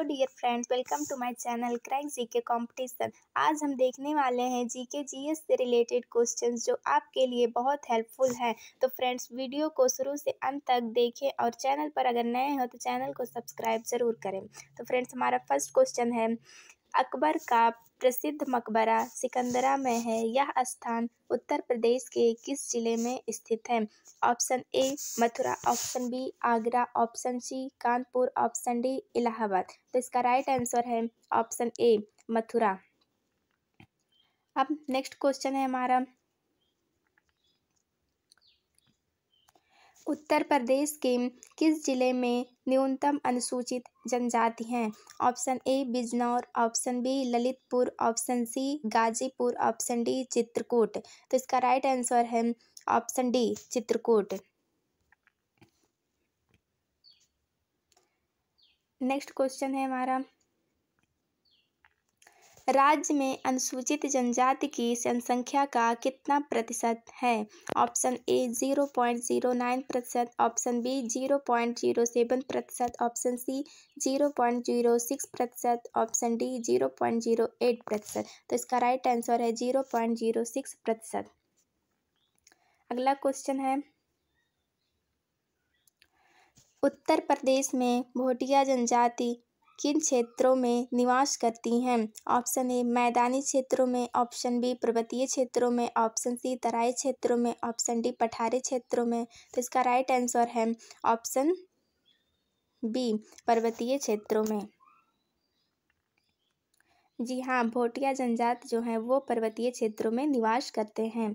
hello dear friends welcome to my channel crack GK competition आज हम देखने वाले हैं जीके जीएस से रिलेटेड क्वेश्चंस जो आपके लिए बहुत हेल्पफुल हैं तो फ्रेंड्स वीडियो को शुरू से अंत तक देखें और चैनल पर अगर नए हो तो चैनल को सब्सक्राइब ज़रूर करें तो फ्रेंड्स हमारा फर्स्ट क्वेश्चन है अकबर का प्रसिद्ध मकबरा सिकंदरा में है यह स्थान उत्तर प्रदेश के किस जिले में स्थित है option A Mathura option B Agra option C Kanpur option D Allahabad तो इसका राइट आंसर है ऑप्शन ए मथुरा अब नेक्स्ट क्वेश्चन है हमारा उत्तर प्रदेश के किस जिले में न्यूनतम अनुसूचित जनजाति हैं option A Bijnor option B Lalitpur option C Ghazipur option D Chitrakoot तो इसका राइट आंसर है option D Chitrakoot next question है हमारा राज्य में अनुसूचित जनजाति की जनसंख्या का कितना प्रतिशत है option A zero point zero nine प्रतिशत option B zero point zero seven प्रतिशत option C zero point zero six प्रतिशत option D zero point zero eight प्रतिशत तो इसका राइट आंसर है जीरो पॉइंट जीरो सिक्स प्रतिशत अगला क्वेश्चन है उत्तर प्रदेश में भोटिया जनजाति किन क्षेत्रों में निवास करती हैं ऑप्शन ए मैदानी क्षेत्रों में ऑप्शन बी पर्वतीय क्षेत्रों में ऑप्शन सी तराई क्षेत्रों में ऑप्शन डी पठारी क्षेत्रों में तो इसका राइट आंसर है ऑप्शन बी पर्वतीय क्षेत्रों में जी हाँ भोटिया जनजात जो है वो पर्वतीय क्षेत्रों में निवास करते हैं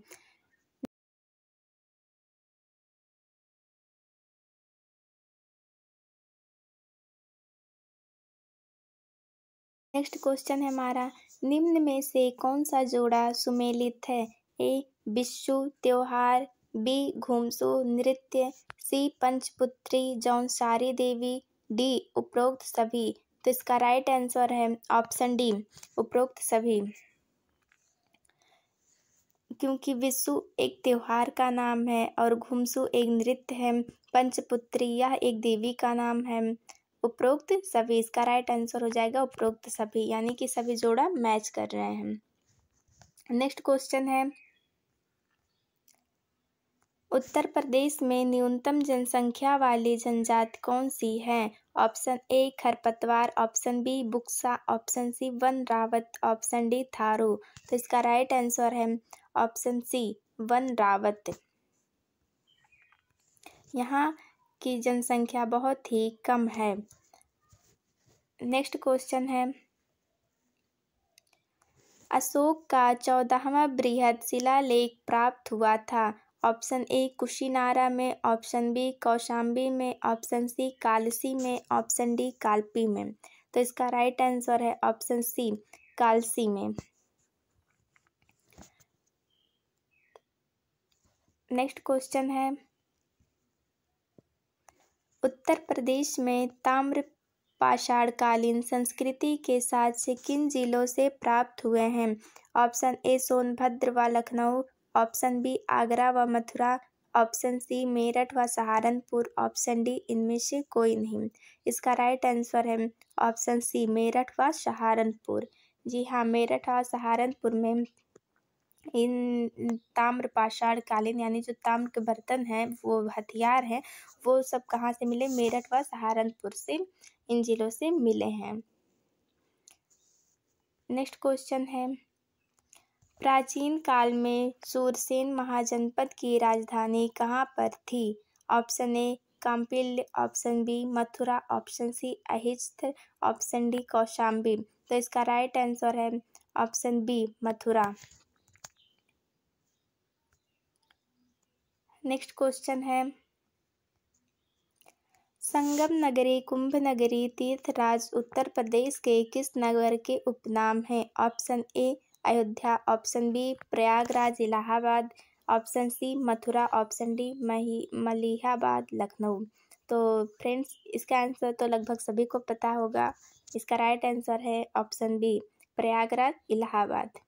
नेक्स्ट क्वेश्चन है हमारा निम्न में से कौन सा जोड़ा सुमेलित है ए विश्व त्योहार बी घूमसु नृत्य सी पंचपुत्री जौनसारी देवी डी उपरोक्त सभी तो इसका राइट आंसर है ऑप्शन डी उपरोक्त सभी क्योंकि विशु एक त्यौहार का नाम है और घुमसु एक नृत्य है पंचपुत्री यह एक देवी का नाम है उपरोक्त सभी इसका राइट आंसर हो जाएगा उपरोक्त सभी यानी कि सभी जोड़ा मैच कर रहे हैं नेक्स्ट क्वेश्चन है उत्तर प्रदेश में न्यूनतम जनसंख्या वाली जनजाति कौन सी है ऑप्शन ए खरपतवार option B Buksa option C Van Rawat option D Tharu तो इसका राइट आंसर है ऑप्शन सी वन रावत यहाँ की जनसंख्या बहुत ही कम है नेक्स्ट क्वेश्चन है अशोक का चौदहवा बृहद शिलालेख प्राप्त हुआ था ऑप्शन ए कुशीनारा में ऑप्शन बी कौशाम्बी में ऑप्शन सी कालसी में ऑप्शन डी कालपी में तो इसका राइट आंसर है ऑप्शन सी कालसी में नेक्स्ट क्वेश्चन है उत्तर प्रदेश में ताम्र पाषाणकालीन संस्कृति के साथ से किन जिलों से प्राप्त हुए हैं ऑप्शन ए सोनभद्र व लखनऊ ऑप्शन बी आगरा व मथुरा ऑप्शन सी मेरठ व सहारनपुर ऑप्शन डी इनमें से कोई नहीं इसका राइट आंसर है ऑप्शन सी मेरठ व सहारनपुर जी हाँ मेरठ और सहारनपुर में इन ताम्र पाषाण कालीन यानी जो ताम्र के बर्तन हैं वो हथियार हैं वो सब कहाँ से मिले मेरठ व सहारनपुर से इन जिलों से मिले हैं नेक्स्ट क्वेश्चन है प्राचीन काल में सूरसेन महाजनपद की राजधानी कहाँ पर थी option A Kampil option B Mathura option C अहिस्थ ऑप्शन डी कौशाम्बी तो इसका राइट आंसर है option B Mathura next question है संगम नगरी कुंभ नगरी तीर्थराज उत्तर प्रदेश के किस नगर के उपनाम हैं option A Ayodhya option B Prayagraj Allahabad option C Mathura option D मही मलिहाबाद लखनऊ तो फ्रेंड्स इसका आंसर तो लगभग सभी को पता होगा इसका राइट आंसर है ऑप्शन बी प्रयागराज इलाहाबाद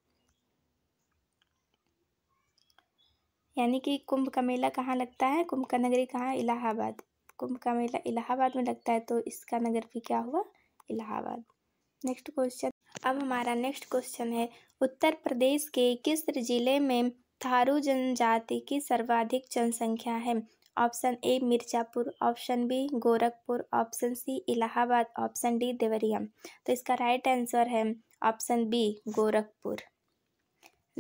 यानी कि कुंभ का मेला कहाँ लगता है कुंभ का नगरी कहाँ इलाहाबाद कुंभ का मेला इलाहाबाद में लगता है तो इसका नगर भी क्या हुआ इलाहाबाद नेक्स्ट क्वेश्चन अब हमारा नेक्स्ट क्वेश्चन है उत्तर प्रदेश के किस जिले में थारू जनजाति की सर्वाधिक जनसंख्या है option A Mirzapur option B Gorakhpur option C Allahabad option D Deoria तो इसका राइट आंसर है ऑप्शन बी गोरखपुर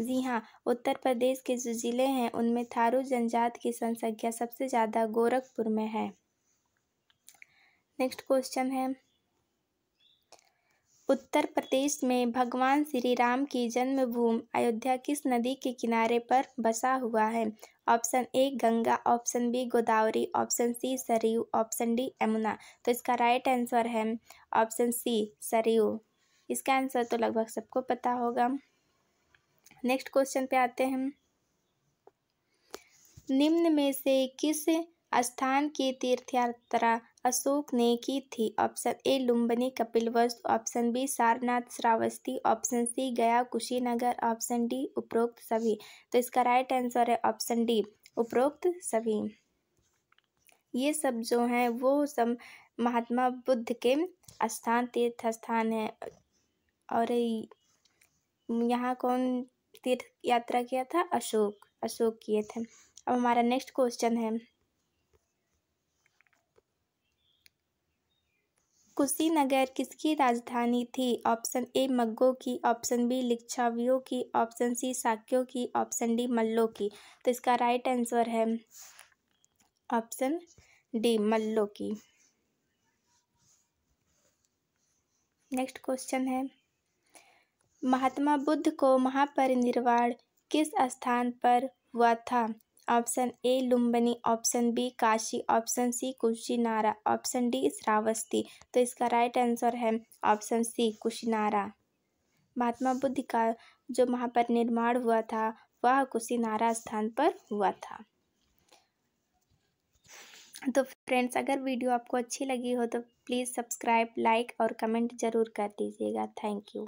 जी हाँ उत्तर प्रदेश के जो ज़िले हैं उनमें थारू जनजात की जनसंख्या सबसे ज़्यादा गोरखपुर में है नेक्स्ट क्वेश्चन है उत्तर प्रदेश में भगवान श्री राम की जन्मभूमि अयोध्या किस नदी के किनारे पर बसा हुआ है option A Ganga option B Godavari option C Saryu option D Yamuna तो इसका राइट आंसर है ऑप्शन सी सरयू इसका आंसर तो लगभग सबको पता होगा नेक्स्ट क्वेश्चन पे आते हैं निम्न में से किस स्थान की तीर्थ यात्रा अशोक ने की थी option A Lumbini Kapilavastu option B Sarnath Shravasti option C Gaya Kushinagar option D उपरोक्त सभी तो इसका राइट आंसर है ऑप्शन डी उपरोक्त सभी ये सब जो हैं वो सब महात्मा बुद्ध के स्थान तीर्थ स्थान है और यहाँ कौन तीर्थ यात्रा किया था अशोक अशोक किए थे अब हमारा नेक्स्ट क्वेश्चन है कुशीनगर किसकी राजधानी थी ऑप्शन ए मग्गों की ऑप्शन बी लिच्छावियों की ऑप्शन सी साक्यों की ऑप्शन डी मल्लों की तो इसका राइट आंसर है ऑप्शन डी मल्लों की नेक्स्ट क्वेश्चन है महात्मा बुद्ध को महापरिनिर्वाण किस स्थान पर हुआ था option A Lumbini option B Kashi option C Kushinara option D Shravasti तो इसका राइट आंसर है ऑप्शन सी कुशीनारा महात्मा बुद्ध का जो निर्माण हुआ था वह कुशीनारा स्थान पर हुआ था तो फ्रेंड्स अगर वीडियो आपको अच्छी लगी हो तो प्लीज़ सब्सक्राइब लाइक और कमेंट ज़रूर कर दीजिएगा थैंक यू